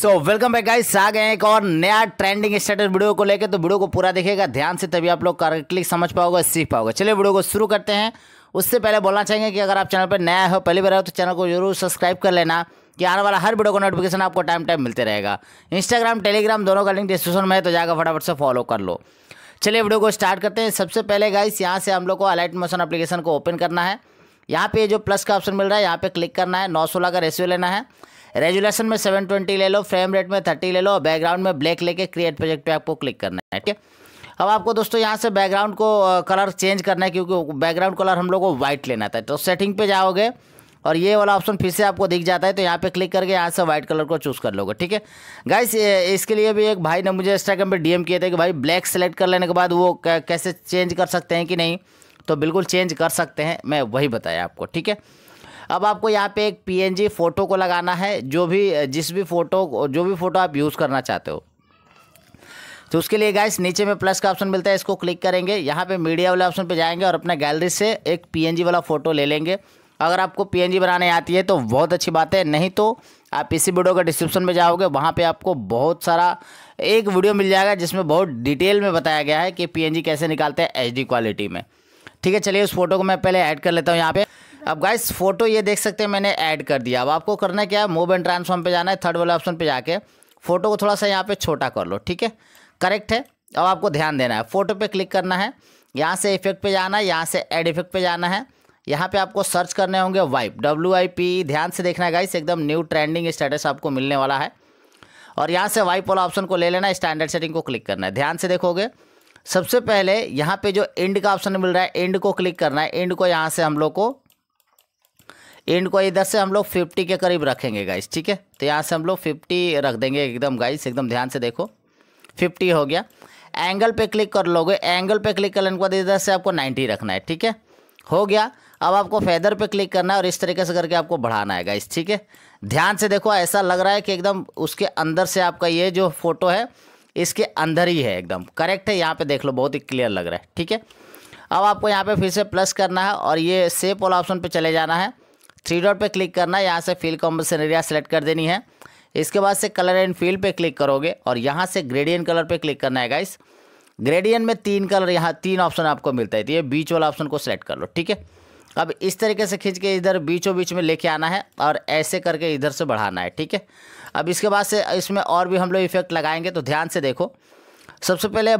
सो welcome back guys आ गए एक और नया ट्रेंडिंग स्टेटस वीडियो को लेकर तो वीडियो को पूरा देखेगा ध्यान से तभी आप लोग करेक्टली समझ पाओगे सीख पाओगे चलिए वीडियो को शुरू करते हैं उससे पहले बोलना चाहेंगे कि अगर आप चैनल पर नया हो पहली बार हो तो चैनल को जरूर सब्सक्राइब कर लेना कि आने वाला हर वीडियो का नोटिफिकेशन आपको टाइम टाइम मिलते रहेगा इंस्टाग्राम टेलीग्राम दोनों का लिंक डिस्क्रिप्शन में है तो जाकर फटाफट से फॉलो कर लो चलिए वीडियो को स्टार्ट करते हैं सबसे पहले गाइस यहाँ से हम लोग को अलाइट मोशन अपलीकेशन को ओपन करना है यहाँ पे जो प्लस का ऑप्शन मिल रहा है यहाँ पे क्लिक करना है नौ सोलह का रेशियो लेना है रेजुलेशन में सेवन ट्वेंटी ले लो फ्रेम रेट में थर्टी ले लो बैकग्राउंड में ब्लैक लेके क्रिएट प्रोजेक्ट पे आपको क्लिक करना है ठीक है अब आपको दोस्तों यहाँ से बैकग्राउंड को कलर चेंज करना है क्योंकि बैकग्राउंड कलर हम लोग को वाइट लेना था तो सेटिंग पे जाओगे और ये वाला ऑप्शन फिर से आपको दिख जाता है तो यहाँ पे क्लिक करके यहाँ से व्हाइट कलर को चूज़ कर लोगे ठीक है गाइस इसके लिए भी एक भाई ने मुझे इंस्टाग्राम पे डीएम किए थे कि भाई ब्लैक सेलेक्ट कर लेने के बाद वो कैसे चेंज कर सकते हैं कि नहीं तो बिल्कुल चेंज कर सकते हैं मैं वही बताया आपको ठीक है अब आपको यहाँ पे एक पीएनजी फ़ोटो को लगाना है जो भी जिस भी फ़ोटो जो भी फ़ोटो आप यूज़ करना चाहते हो तो उसके लिए गाइस नीचे में प्लस का ऑप्शन मिलता है इसको क्लिक करेंगे यहाँ पे मीडिया वाले ऑप्शन पे जाएंगे और अपने गैलरी से एक पीएनजी वाला फ़ोटो ले लेंगे अगर आपको पीएनजी बनाने आती है तो बहुत अच्छी बात है नहीं तो आप इसी वीडियो का डिस्क्रिप्शन में जाओगे वहाँ पे आपको बहुत सारा एक वीडियो मिल जाएगा जिसमें बहुत डिटेल में बताया गया है कि पी कैसे निकालते हैं एच क्वालिटी में ठीक है चलिए उस फोटो को मैं पहले ऐड कर लेता हूँ यहाँ पर अब गाइस फोटो ये देख सकते हैं मैंने ऐड कर दिया अब आपको करना है क्या है मूव एंड ट्रांसफॉर्म पे जाना है थर्ड वाले ऑप्शन पे जाके फोटो को थोड़ा सा यहाँ पे छोटा कर लो ठीक है करेक्ट है अब आपको ध्यान देना है फोटो पे क्लिक करना है यहाँ से इफेक्ट पे जाना है यहाँ से एड इफेक्ट पे जाना है यहाँ पे आपको सर्च करने होंगे वाइप डब्ल्यू आई पी ध्यान से देखना है गाइस एकदम न्यू ट्रेंडिंग स्टेटस आपको मिलने वाला है और यहाँ से वाइप वाला ऑप्शन को ले लेना स्टैंडर्ड सेटिंग को क्लिक करना है ध्यान से देखोगे सबसे पहले यहाँ पे जो एंड का ऑप्शन मिल रहा है एंड को क्लिक करना है एंड को यहाँ से हम लोग को एंड को इधर से हम लोग फिफ्टी के करीब रखेंगे गाइस ठीक है तो यहाँ से हम लोग फिफ्टी रख देंगे एकदम गाइस एकदम ध्यान से देखो फिफ्टी हो गया एंगल पे क्लिक कर लोगे एंगल पे क्लिक करने के बाद इधर से आपको नाइन्टी रखना है ठीक है हो गया अब आपको फेदर पे क्लिक करना है और इस तरीके से करके आपको बढ़ाना है गाइस ठीक है ध्यान से देखो ऐसा लग रहा है कि एकदम उसके अंदर से आपका ये जो फोटो है इसके अंदर ही है एकदम करेक्ट है यहाँ पे देख लो बहुत ही क्लियर लग रहा है ठीक है अब आपको यहाँ पे फिर से प्लस करना है और ये सेप वाला ऑप्शन पे चले जाना है थ्री डॉट पे क्लिक करना है यहाँ से फील कॉम्बिनेशन एरिया सेलेक्ट कर देनी है इसके बाद से कलर एंड फील्ड पे क्लिक करोगे और यहाँ से ग्रेडियन कलर पे क्लिक करना है गाइस ग्रेडियन में तीन कलर यहाँ तीन ऑप्शन आपको मिलता है तो ये बीच वाला ऑप्शन को सिलेक्ट कर लो ठीक है अब इस तरीके से खींच के इधर बीचों बीच में लेके आना है और ऐसे करके इधर से बढ़ाना है ठीक है अब इसके बाद से इसमें और भी हम लोग इफेक्ट लगाएंगे तो ध्यान से देखो सबसे पहले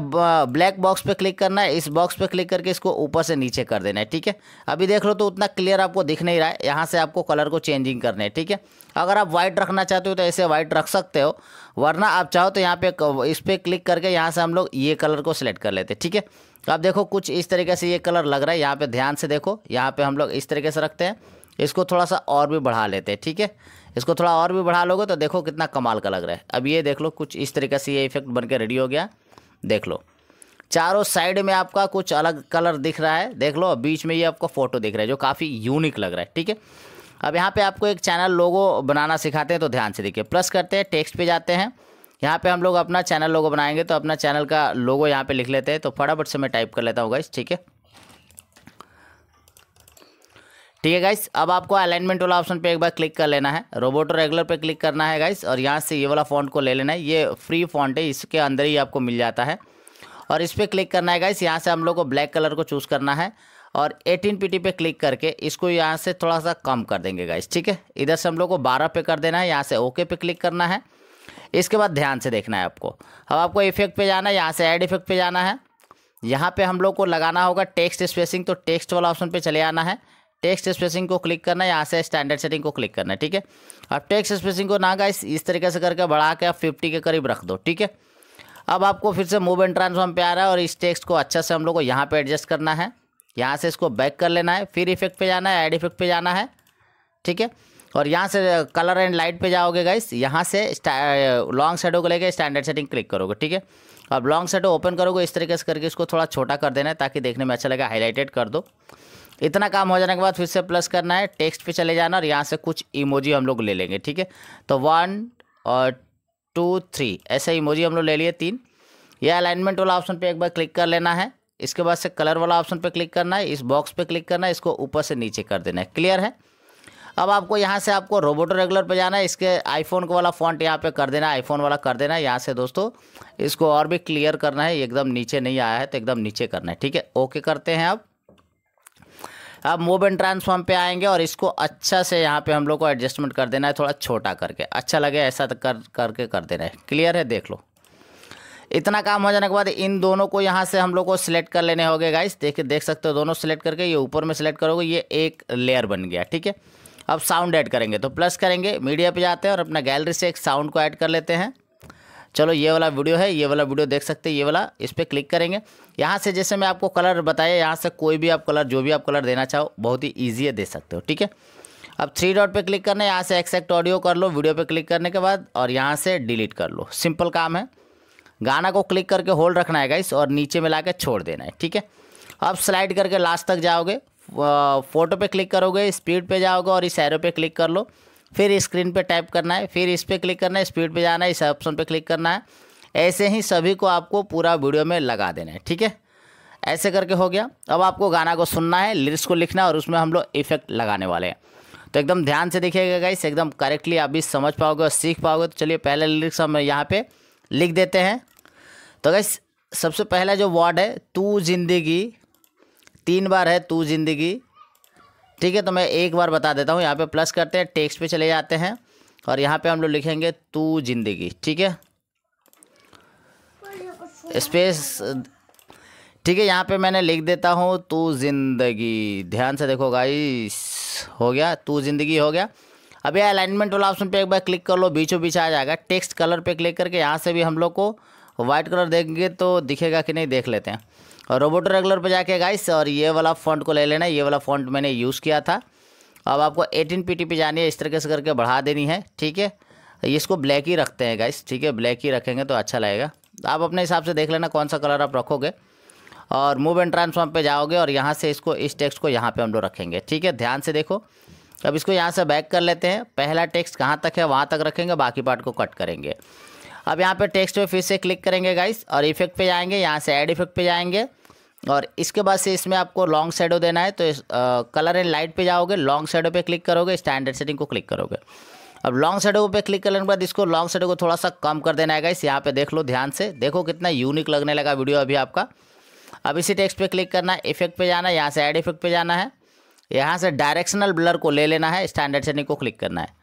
ब्लैक बॉक्स पे क्लिक करना है इस बॉक्स पे क्लिक करके इसको ऊपर से नीचे कर देना है ठीक है अभी देख लो तो उतना क्लियर आपको दिख नहीं रहा है यहाँ से आपको कलर को चेंजिंग करना है ठीक है अगर आप वाइट रखना चाहते हो तो ऐसे वाइट रख सकते हो वरना आप चाहो तो यहाँ पे इस पर क्लिक करके यहाँ से हम लोग ये कलर को सिलेक्ट कर लेते हैं ठीक है तो आप देखो कुछ इस तरीके से ये कलर लग रहा है यहाँ पर ध्यान से देखो यहाँ पर हम लोग इस तरीके से रखते हैं इसको थोड़ा सा और भी बढ़ा लेते हैं ठीक है इसको थोड़ा और भी बढ़ा लोगे तो देखो कितना कमाल का लग रहा है अब ये देख लो कुछ इस तरीके से ये इफेक्ट बन के रेडी हो गया देख लो चारों साइड में आपका कुछ अलग कलर दिख रहा है देख लो बीच में ये आपको फोटो दिख रहा है जो काफ़ी यूनिक लग रहा है ठीक है अब यहाँ पे आपको एक चैनल लोगो बनाना सिखाते हैं तो ध्यान से देखिए प्लस करते हैं टेक्स्ट पे जाते हैं यहाँ पे हम लोग अपना चैनल लोगो बनाएंगे तो अपना चैनल का लोगो यहाँ पे लिख लेते हैं तो फटाफट से मैं टाइप कर लेता हूँ गाइस ठीक है ठीक है गाइस अब आपको अलाइनमेंट वाला ऑप्शन पे एक बार क्लिक कर लेना है रोबोटो रेगुलर पे क्लिक करना है गाइस और यहाँ से ये वाला फॉन्ट को ले लेना है ये फ्री फॉन्ट है इसके अंदर ही आपको मिल जाता है और इस पर क्लिक करना है गाइस यहाँ से हम लोग को ब्लैक कलर को चूज़ करना है और 18 पीटी पे क्लिक करके इसको यहाँ से थोड़ा सा कम कर देंगे गाइस ठीक है इधर से हम लोग को बारह पे कर देना है यहाँ से ओके पे क्लिक करना है इसके बाद ध्यान से देखना है आपको अब आपको इफेक्ट पे जाना है यहाँ से एड इफेक्ट पे जाना है यहाँ पर हम लोग को लगाना होगा टेक्स्ट स्पेसिंग तो टेक्स्ट वाला ऑप्शन पर चले आना है टेक्स्ट स्पेसिंग को क्लिक करना है यहाँ से स्टैंडर्ड सेटिंग को क्लिक करना है ठीक है अब टेक्स्ट स्पेसिंग को ना गाइस इस तरीके से करके बढ़ा के आप फिफ्टी के करीब रख दो ठीक है अब आपको फिर से मूव एंड ट्रांसफॉर्म पे आ रहा है और इस टेक्स्ट को अच्छा से हम लोग को यहाँ पे एडजस्ट करना है यहाँ से इसको बैक कर लेना है फिर इफेक्ट पर जाना है एड इफेक्ट पे जाना है ठीक है और यहाँ से कलर एंड लाइट पे जाओगे गाइस यहाँ से लॉन्ग शेडो को लेके स्टैंडर्ड सेटिंग क्लिक करोगे ठीक है अब लॉन्ग शेडो ओपन करोगे इस तरीके से करके इसको थोड़ा छोटा कर देना है ताकि देखने में अच्छा लगे हाईलाइटेड कर दो इतना काम हो जाने के बाद फिर से प्लस करना है टेक्स्ट पे चले जाना और यहाँ से कुछ इमोजी हम लोग ले लेंगे ठीक है तो वन और टू थ्री ऐसे इमोजी हम लोग ले लिए तीन ये अलाइनमेंट वाला ऑप्शन पे एक बार क्लिक कर लेना है इसके बाद से कलर वाला ऑप्शन पे क्लिक करना है इस बॉक्स पे क्लिक करना है इसको ऊपर से नीचे कर देना है क्लियर है अब आपको यहाँ से आपको रोबोटो रेगुलर पे जाना है इसके आईफोन को वाला फॉन्ट यहाँ पे कर देना है आईफोन वाला कर देना है यहाँ से दोस्तों इसको और भी क्लियर करना है एकदम नीचे नहीं आया है तो एकदम नीचे करना है ठीक है ओके करते हैं अब अब मूव एंड ट्रांसफॉर्म पे आएंगे और इसको अच्छा से यहाँ पे हम लोग को एडजस्टमेंट कर देना है थोड़ा छोटा करके अच्छा लगे ऐसा तो कर करके कर देना है क्लियर है देख लो इतना काम हो जाने के बाद इन दोनों को यहाँ से हम लोग को सिलेक्ट कर लेने होंगे गाइस देखिए देख सकते हो दोनों सेलेक्ट करके ये ऊपर में सिलेक्ट करोगे ये एक लेयर बन गया ठीक है अब साउंड ऐड करेंगे तो प्लस करेंगे मीडिया पे जाते हैं और अपना गैलरी से एक साउंड को ऐड कर लेते हैं चलो ये वाला वीडियो है ये वाला वीडियो देख सकते हैं ये वाला इस पर क्लिक करेंगे यहाँ से जैसे मैं आपको कलर बताया यहाँ से कोई भी आप कलर जो भी आप कलर देना चाहो बहुत ही ईजी है दे सकते हो ठीक है अब थ्री डॉट पे क्लिक करना है यहाँ से एक्सेक्ट ऑडियो कर लो वीडियो पे क्लिक करने के बाद और यहाँ से डिलीट कर लो सिंपल काम है गाना को क्लिक करके होल्ड रखना है गाइस और नीचे में ला छोड़ देना है ठीक है अब स्लाइड करके लास्ट तक जाओगे फ़ोटो पे क्लिक करोगे स्पीड पे जाओगे और इस एरो पे क्लिक कर लो फिर स्क्रीन पे टाइप करना है फिर इस पर क्लिक करना है स्पीड पे जाना है इस ऑप्शन पे क्लिक करना है ऐसे ही सभी को आपको पूरा वीडियो में लगा देना है ठीक है ऐसे करके हो गया अब आपको गाना को सुनना है लिरिक्स को लिखना है और उसमें हम लोग इफेक्ट लगाने वाले हैं तो एकदम ध्यान से देखिएगा गाइस एकदम करेक्टली आप भी समझ पाओगे और सीख पाओगे तो चलिए पहले लिरिक्स हम यहाँ पर लिख देते हैं तो गाइस सबसे पहला जो वर्ड है तू जिंदगी तीन बार है तू जिंदगी ठीक है तो मैं एक बार बता देता हूँ यहाँ पे प्लस करते हैं टेक्स्ट पे चले जाते हैं और यहाँ पे हम लोग लिखेंगे तू जिंदगी ठीक है स्पेस ठीक है यहाँ पे मैंने लिख देता हूँ तू ज़िंदगी ध्यान से देखो गाइस हो गया तू ज़िंदगी हो गया अब यह अलाइनमेंट वाला ऑप्शन पे एक बार क्लिक कर लो बीचों बीच आ जाएगा टेक्स्ट कलर पे क्लिक करके यहाँ से भी हम लोग को वाइट कलर देंगे तो दिखेगा कि नहीं देख लेते हैं रोबोटो रेगुलर पर जाके गाइस और ये वाला फॉन्ट को ले लेना ये वाला फॉन्ट मैंने यूज़ किया था अब आपको एटीन पी पे जानी है इस तरीके से करके बढ़ा देनी है ठीक है इसको ब्लैक ही रखते हैं गाइस ठीक है ब्लैक ही रखेंगे तो अच्छा लगेगा आप अपने हिसाब से देख लेना कौन सा कलर आप रखोगे और मूव एंड ट्रांसफॉर्म पे जाओगे और यहाँ से इसको इस टेक्स्ट को यहाँ पे हम लोग रखेंगे ठीक है ध्यान से देखो अब इसको यहाँ से बैक कर लेते हैं पहला टेक्स्ट कहाँ तक है वहाँ तक रखेंगे बाकी पार्ट को कट करेंगे अब यहाँ पे टेक्स्ट पे फिर से क्लिक करेंगे गाइस और इफेक्ट पे जाएंगे यहाँ से ऐड इफेक्ट पे जाएंगे और इसके बाद से इसमें आपको लॉन्ग शेडो देना है तो इस, आ, कलर एंड लाइट पे जाओगे लॉन्ग शेडो पे क्लिक करोगे स्टैंडर्ड सेटिंग को क्लिक करोगे अब लॉन्ग शेडो पे क्लिक करने के बाद इसको लॉन्ग शेडो को थोड़ा सा कम कर देना है इस यहाँ पे देख लो ध्यान से देखो कितना यूनिक लगने लगा वीडियो अभी आपका अब इसी टेक्स्ट पे क्लिक करना है इफेक्ट पे जाना है यहाँ से एड इफेक्ट पे जाना है यहाँ से डायरेक्शनल ब्लर को ले लेना है स्टैंडर्ड सेटिंग को क्लिक करना है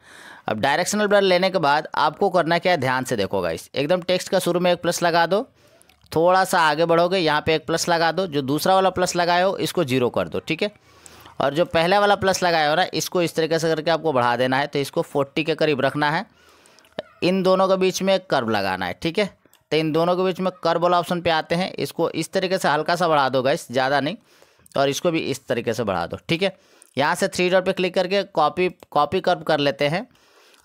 अब डायरेक्शनल ब्लर लेने के बाद आपको करना क्या है ध्यान से देखोगा इस एकदम टेक्स्ट का शुरू में एक प्लस लगा दो थोड़ा सा आगे बढ़ोगे यहाँ पे एक प्लस लगा दो जो दूसरा वाला प्लस लगाए हो इसको जीरो कर दो ठीक है और जो पहले वाला प्लस लगाया हो ना इसको इस तरीके से करके आपको बढ़ा देना है तो इसको फोर्टी के करीब रखना है इन दोनों के बीच में एक कर्व लगाना है ठीक है तो इन दोनों के बीच में कर्व वाला ऑप्शन पे आते हैं इसको इस तरीके से हल्का सा बढ़ा दो गैस ज़्यादा नहीं और इसको भी इस तरीके से बढ़ा दो ठीक है यहाँ से थ्री डॉट पे क्लिक करके कॉपी कॉपी कर्व कर लेते हैं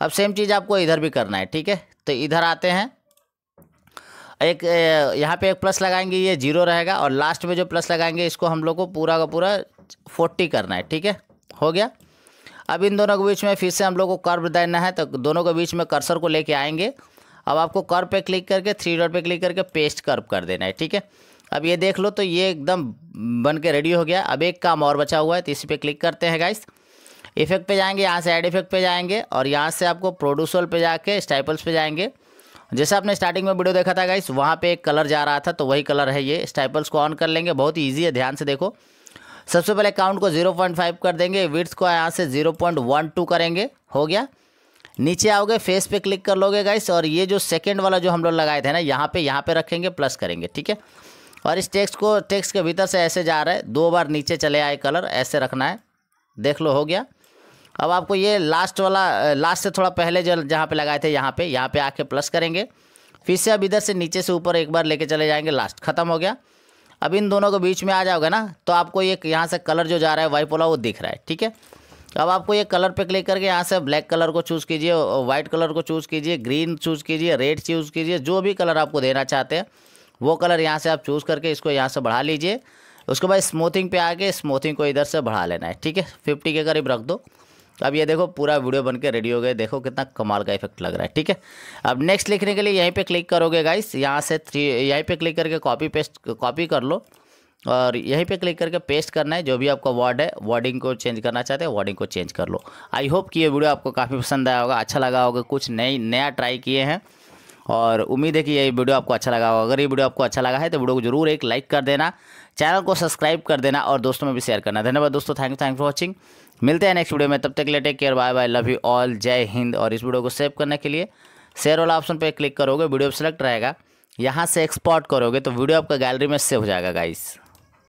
अब सेम चीज़ आपको इधर भी करना है ठीक है तो इधर आते हैं एक यहाँ पे एक प्लस लगाएंगे ये जीरो रहेगा और लास्ट में जो प्लस लगाएंगे इसको हम लोग को पूरा का पूरा फोर्टी करना है ठीक है हो गया अब इन दोनों के बीच में फिर से हम लोग को कर्व देना है तो दोनों के बीच में कर्सर को लेके आएंगे अब आपको कर्व पे क्लिक करके थ्री डॉट पे क्लिक करके पेस्ट कर्व कर देना है ठीक है अब ये देख लो तो ये एकदम बन के रेडी हो गया अब एक काम और बचा हुआ है तो इसी पर क्लिक करते हैं गाइस इफेक्ट पे जाएंगे यहाँ से एड इफेक्ट पे जाएंगे और यहाँ से आपको प्रोड्यूसर पे जाके स्टाइपल्स पे जाएंगे जैसे आपने स्टार्टिंग में वीडियो देखा था गाइस वहाँ पे एक कलर जा रहा था तो वही कलर है ये स्टाइपल्स को ऑन कर लेंगे बहुत ईजी है ध्यान से देखो सबसे पहले काउंट को 0.5 कर देंगे विड्स को यहाँ से 0.12 करेंगे हो गया नीचे आओगे फेस पे क्लिक कर लोगे गाइस और ये जो सेकेंड वाला जो हम लोग लगाए थे ना यहाँ पर यहाँ पर रखेंगे प्लस करेंगे ठीक है और इस टेक्स को टेक्स के भीतर से ऐसे जा रहा है दो बार नीचे चले आए कलर ऐसे रखना है देख लो हो गया अब आपको ये लास्ट वाला लास्ट से थोड़ा पहले जो जहाँ पे लगाए थे यहाँ पे यहाँ पे आके प्लस करेंगे फिर से अब इधर से नीचे से ऊपर एक बार लेके चले जाएंगे लास्ट ख़त्म हो गया अब इन दोनों के बीच में आ जाओगे ना तो आपको ये यहाँ से कलर जो जा रहा है वाइप वाला वो दिख रहा है ठीक है अब आपको ये कलर पे क्लिक करके यहाँ से ब्लैक कलर को चूज़ कीजिए वाइट कलर को चूज़ कीजिए ग्रीन चूज़ कीजिए रेड चूज़ कीजिए जो भी कलर आपको देना चाहते हैं वो कलर यहाँ से आप चूज़ करके इसको यहाँ से बढ़ा लीजिए उसके बाद स्मूथिंग पे आके स्मूथिंग को इधर से बढ़ा लेना है ठीक है फिफ्टी के करीब रख दो तो अब ये देखो पूरा वीडियो बन के रेडी हो गए देखो कितना कमाल का इफेक्ट लग रहा है ठीक है अब नेक्स्ट लिखने के लिए यहीं पे क्लिक करोगे गाइस यहाँ से थ्री यहीं पे क्लिक करके कॉपी पेस्ट कॉपी कर लो और यहीं पे क्लिक करके पेस्ट करना है जो भी आपका वर्ड है वर्डिंग को चेंज करना चाहते हैं वर्डिंग को चेंज कर लो आई होप कि ये वीडियो आपको काफ़ी पसंद आया होगा अच्छा लगा होगा कुछ नई नया ट्राई किए हैं और उम्मीद है कि ये वीडियो आपको अच्छा लगा होगा अगर ये वीडियो आपको अच्छा लगा है तो वीडियो को जरूर एक लाइक कर देना चैनल को सब्सक्राइब कर देना और दोस्तों में भी शेयर करना धन्यवाद दोस्तों thank you thank for watching मिलते हैं नेक्स्ट वीडियो में तब तक ले take care bye bye love you all Jai Hind और इस वीडियो को सेव करने के लिए शेयर वाला ऑप्शन पर क्लिक करोगे वीडियो सेलेक्ट रहेगा यहाँ से एक्सपोर्ट करोगे तो वीडियो आपका गैलरी में सेव हो जाएगा गाइस